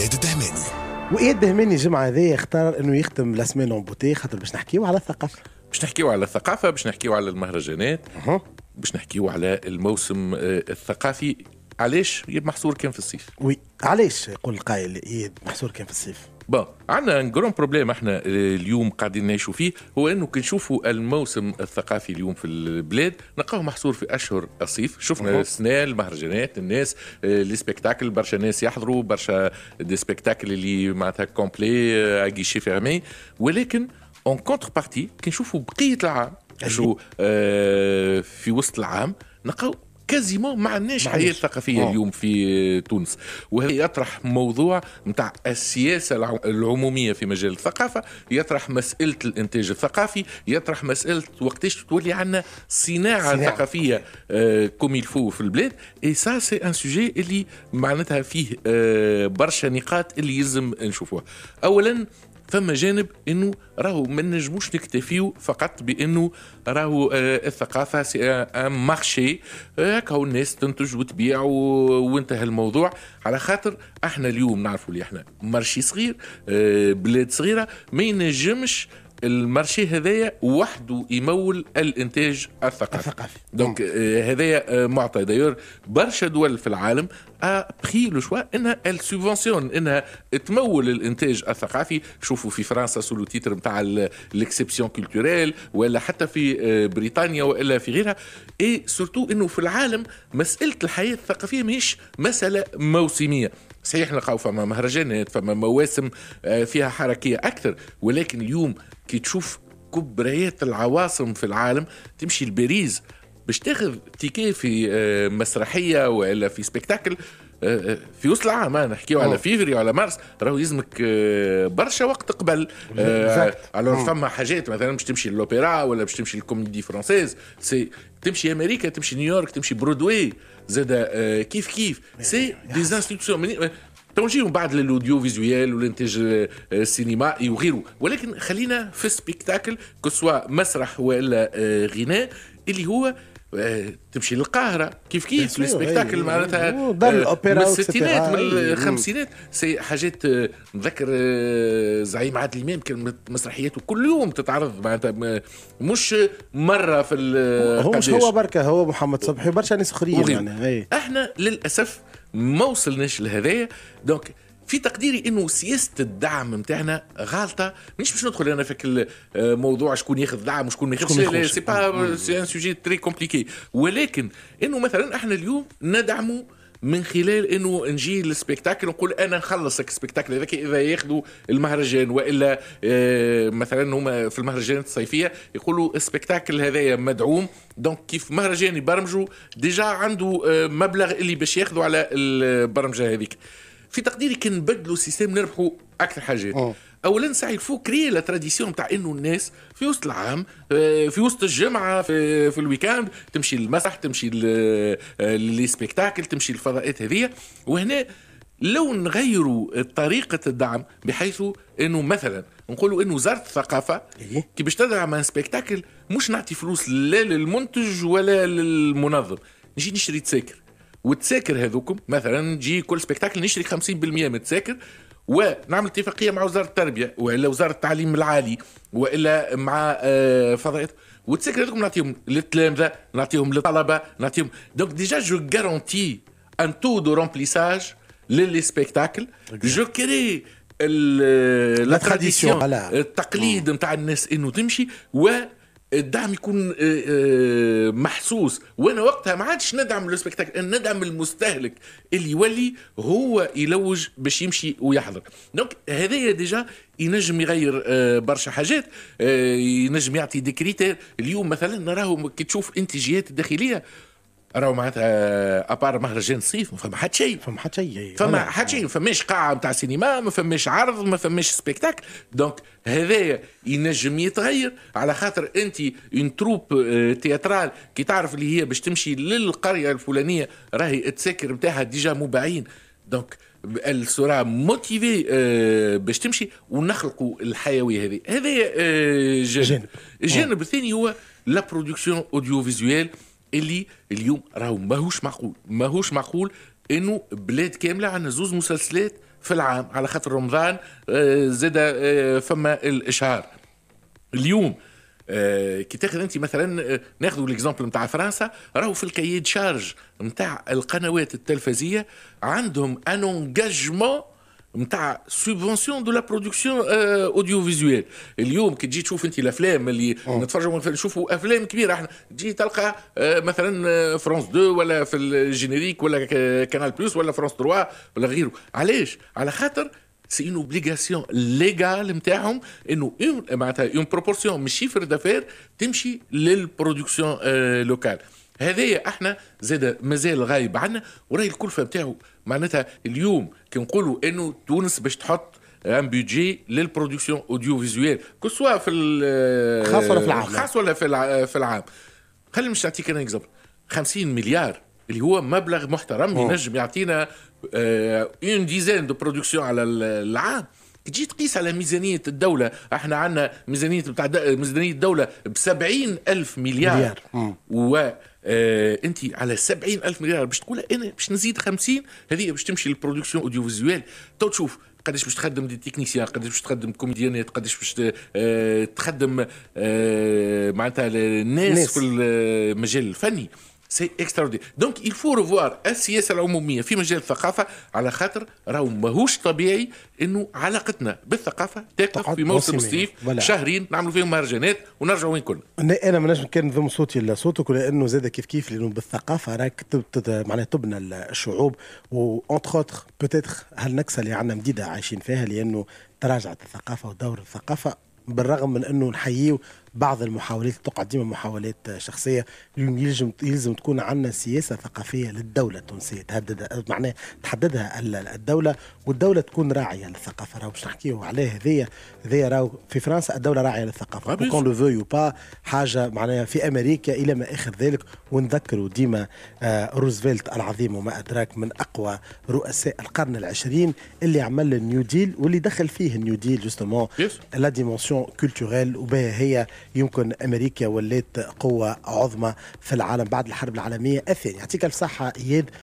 اياد الدهماني واياد الدهماني الجمعه هذه اختار انه يختم لاسمين اون خاطر باش نحكيو على الثقافه باش نحكيو على الثقافه باش نحكيو على المهرجانات باش نحكيو على الموسم آه، الثقافي علاش محصور كان في الصيف وي علاش يقول القائل اياد محصور كان في الصيف بون عندنا جرون بروبليم احنا اليوم قاعدين نعيشوا فيه هو انه كي نشوفوا الموسم الثقافي اليوم في البلاد نلقاه محصور في اشهر الصيف شفنا السنه المهرجانات الناس آه، لي سبيكتاكل برشا ناس يحضروا برشا دي سبيكتاكل اللي معناتها كومبلي اغيشي فيرمي ولكن اون كونتر بارتي كي نشوفوا بقيه العام شو آه في وسط العام نلقاو كازيمون ما عندناش حياه ثقافيه أوه. اليوم في تونس وهذا يطرح موضوع نتاع السياسه العموميه في مجال الثقافه يطرح مساله الانتاج الثقافي يطرح مساله وقتاش تولي عندنا صناعه, صناعة. ثقافيه آه كوم الفو في البلاد اي سا سي ان سوجي اللي معناتها فيه آه برشا نقاط اللي يلزم نشوفوها اولا فما جانب انه راهو ما نجموش نكتفيو فقط بانه راهو آه، الثقافه سي مارشي آه، هكا الناس تنتج وتبيع وانتهى الموضوع على خاطر احنا اليوم نعرفوا اللي احنا مارشي صغير آه، بلاد صغيره ما ينجمش المارشي هذايا وحده يمول الانتاج الثقافي الثقافي دونك آه، هذايا آه، معطى دايور برشا دول في العالم بخي لو شوا انها السوبونسيون انها تمول الانتاج الثقافي شوفوا في فرنسا سو لو تيتر نتاع ليكسيبسيون كولتوريل ولا حتى في آه، بريطانيا والا في غيرها اي سورتو انه في العالم مساله الحياه الثقافيه ماهيش مساله موسميه صحيح نلقاو فما مهرجانات فما مواسم آه، فيها حركيه اكثر ولكن اليوم كي تشوف كبريات العواصم في العالم تمشي لباريس باش تاخذ تيكي في آه، مسرحيه والا في سبيكتاكل آه، آه، في وسط العام نحكيو على فيفري وعلى مارس راهو يلزمك آه، برشا وقت قبل على فما حاجات مثلا باش تمشي للاوبرا ولا باش تمشي للكوميدي فرونسيز سي تمشي امريكا تمشي نيويورك تمشي برودواي زاد كيف كيف سي دي انستيتيوشن توجيهم بعد للاوديو فيزويال والانتاج السينمائي وغيره ولكن خلينا في سبيكتاكل كسوا مسرح ولا غناء اللي هو آه، تمشي للقاهرة كيف كيف لي أيوة، سبيكتاكل أيوة. معناتها دار آه، الأوبرا من الستينات من أيوة. الخمسينات سي حاجات آه، نذكر زعيم عادل إمام كان مسرحياته كل يوم تتعرض معناتها مش مرة في هو مش هو بركة هو محمد صبحي برشا ناس أخرين يعني احنا للأسف ما وصلناش لهذايا دونك في تقديري انه سياسه الدعم نتاعنا غالطه مش باش ندخل انا في آه، موضوع شكون ياخذ دعم وشكون ما ياخذش سي با سي ان سوجي تري كومبليكي ولكن انه مثلا احنا اليوم ندعموا من خلال انه نجي للسبيكتاكل ونقول انا نخلصك السبيكتاكل هذاك اذا ياخذوا المهرجان والا آه، مثلا هما في المهرجانات الصيفيه يقولوا السبيكتاكل هذايا مدعوم دونك كيف مهرجان يبرمجوا ديجا عنده آه، مبلغ اللي باش ياخذوا على البرمجه هذيك في تقديري كان نبدلوا السيستم نربحوا اكثر حاجات اولا سعي الفو كري لا تراديسيون تاع انه الناس في وسط العام آه، في وسط الجمعه في, في الويكاند تمشي للمسرح تمشي لي آه، سبيكتاكل تمشي للفضاءات هذه وهنا لو نغيروا طريقة الدعم بحيث انه مثلا نقولوا انه وزارة الثقافة أيوه. كي باش تدعم سبيكتاكل مش نعطي فلوس لا للمنتج ولا للمنظم نجي نشري تساكر والتساكر هذوكم مثلا نجي كل سبيكتاكل نشري 50% من التساكر ونعمل اتفاقيه مع وزاره التربيه والا وزاره التعليم العالي والا مع فضائيات وتساكر هذوكم نعطيهم للتلامذه نعطيهم للطلبه نعطيهم دونك ديجا جو غارونتي ان تو دو رومبليساج للي سبيكتاكل جو كري لا تراديسيون التقليد نتاع الناس انه تمشي و الدعم يكون آه، آه، محسوس وانا وقتها ما عادش ندعم السبكتاكل ندعم المستهلك اللي يولي هو يلوج باش يمشي ويحضر دونك هذايا ديجا ينجم يغير آه، برشا حاجات ينجم يعطي دي كريتير اليوم مثلا نراهم كي تشوف انتاجيات داخليه راهو معناتها ابار آه، مهرجان صيف ما فما حتى شيء فما حتى شيء إيه، فما حتى شيء آه. ما فماش قاعه نتاع سينما ما فماش عرض ما فماش سبيكتاكل دونك هذايا ينجم يتغير على خاطر انت اون تروب تياترال كي تعرف اللي هي باش تمشي للقريه الفلانيه راهي التساكر نتاعها ديجا مباعين دونك السورا موتيفي باش تمشي ونخلقوا الحيوية هذه هذا آه، جانب الجانب الثاني هو لا برودكسيون اوديو فيزويل اللي اليوم راهو ماهوش معقول ماهوش معقول انه بلاد كامله عندنا زوز مسلسلات في العام على خاطر رمضان آه، زاد آه، فما الاشهار اليوم آه، كي تاخذ انت مثلا ناخذوا الاكزامبل نتاع فرنسا راهو في الكييد شارج نتاع القنوات التلفزيه عندهم ان انجاجمون نتاع سوبونسيون دو لا برودكسيون اوديو فيزويل اليوم كي تجي تشوف انت الافلام اللي نتفرجوا نشوفوا افلام كبيره احنا تجي تلقى آه، مثلا فرانس آه، 2 ولا في الجينيريك ولا كانال بلوس ولا فرانس 3 ولا غيره علاش على خاطر سي اون اوبليغاسيون ليغال نتاعهم انه معناتها اون بروبورسيون من شيفر دافير تمشي للبرودكسيون لوكال آه، هذايا احنا زاد مازال غايب عنا وراي الكلفه بتاعه معناتها اليوم كي نقولوا انه تونس باش تحط ان بيجي للبرودكسيون اوديو فيزويل كو سوا في خاص ولا في العام خاص ولا في في العام خلينا مش نعطيك انا اكزامبل 50 مليار اللي هو مبلغ محترم ينجم يعطينا اون ديزان دو برودكسيون على العام تجي تقيس على ميزانية الدولة احنا عندنا ميزانية بتاع ميزانية الدولة ب ألف مليار, مليار. و آه انت على 70 الف مليار باش تقول انا باش نزيد 50 هذه باش تمشي للبرودكسيون اوديو فيزيوال تو تشوف قداش باش تخدم دي تكنيسيان قداش باش تخدم كوميديانات قداش باش آه، تخدم آه، معناتها الناس في المجال الفني سي اكستراوردينير دونك الفو ريفوار السياسه العموميه في مجال الثقافه على خاطر راهو ماهوش طبيعي انه علاقتنا بالثقافه تقف في موسم يعني. الصيف شهرين نعملوا فيهم مهرجانات ونرجعوا وين كنا انا ما نجم نضم صوتي لصوتك لانه زاد كيف كيف لانه بالثقافه راك معناها تبنى الشعوب وانتخ اوتخ بوتيتر هالنكسه اللي عندنا مديده عايشين فيها لانه تراجعت الثقافه ودور الثقافه بالرغم من انه نحييه بعض المحاولات تقع ديما محاولات شخصيه يلزم يلزم تكون عندنا سياسه ثقافيه للدوله التونسيه تهدد معناه تحددها الدوله والدوله تكون راعيه للثقافه راهو باش نحكيو عليه هذايا هذايا راهو في فرنسا الدوله راعيه للثقافه كون لو فوي با حاجه معناها في امريكا الى ما اخر ذلك ونذكروا ديما آه، روزفلت العظيم وما ادراك من اقوى رؤساء القرن العشرين اللي عمل النيو ديل واللي دخل فيه النيو ديل جوستومون لا ديمونسيون كولتوريل وبها هي يمكن امريكا ولات قوه عظمى في العالم بعد الحرب العالميه الثانيه يعطيك الصحه اياد